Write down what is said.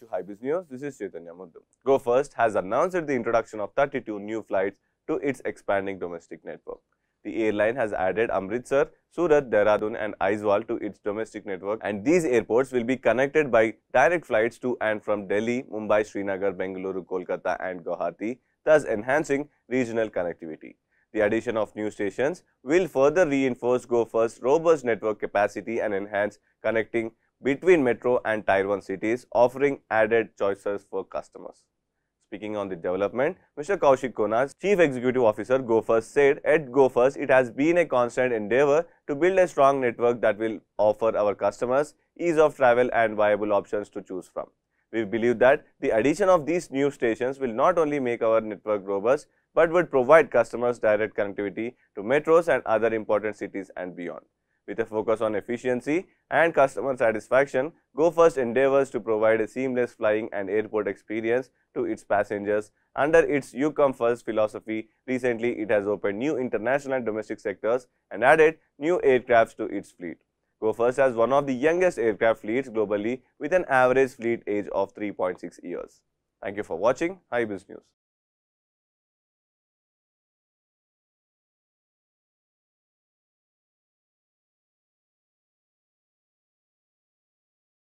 to Hybris News. This is Chaitanya Muddu. Go First has announced the introduction of 32 new flights to its expanding domestic network. The airline has added Amritsar, Surat, Dehradun and Aizwal to its domestic network and these airports will be connected by direct flights to and from Delhi, Mumbai, Srinagar, Bengaluru, Kolkata and Guwahati, thus enhancing regional connectivity. The addition of new stations will further reinforce GoFirst's robust network capacity and enhance connecting between metro and tier 1 cities offering added choices for customers. Speaking on the development, Mr. Kaushik Konas, Chief Executive Officer GoFirst said, at GoFirst, it has been a constant endeavor to build a strong network that will offer our customers ease of travel and viable options to choose from. We believe that the addition of these new stations will not only make our network robust, but would provide customers direct connectivity to metros and other important cities and beyond with a focus on efficiency and customer satisfaction, GoFirst endeavors to provide a seamless flying and airport experience to its passengers. Under its You Come First philosophy, recently it has opened new international and domestic sectors and added new aircrafts to its fleet. GoFirst has one of the youngest aircraft fleets globally with an average fleet age of 3.6 years. Thank you for watching Business News.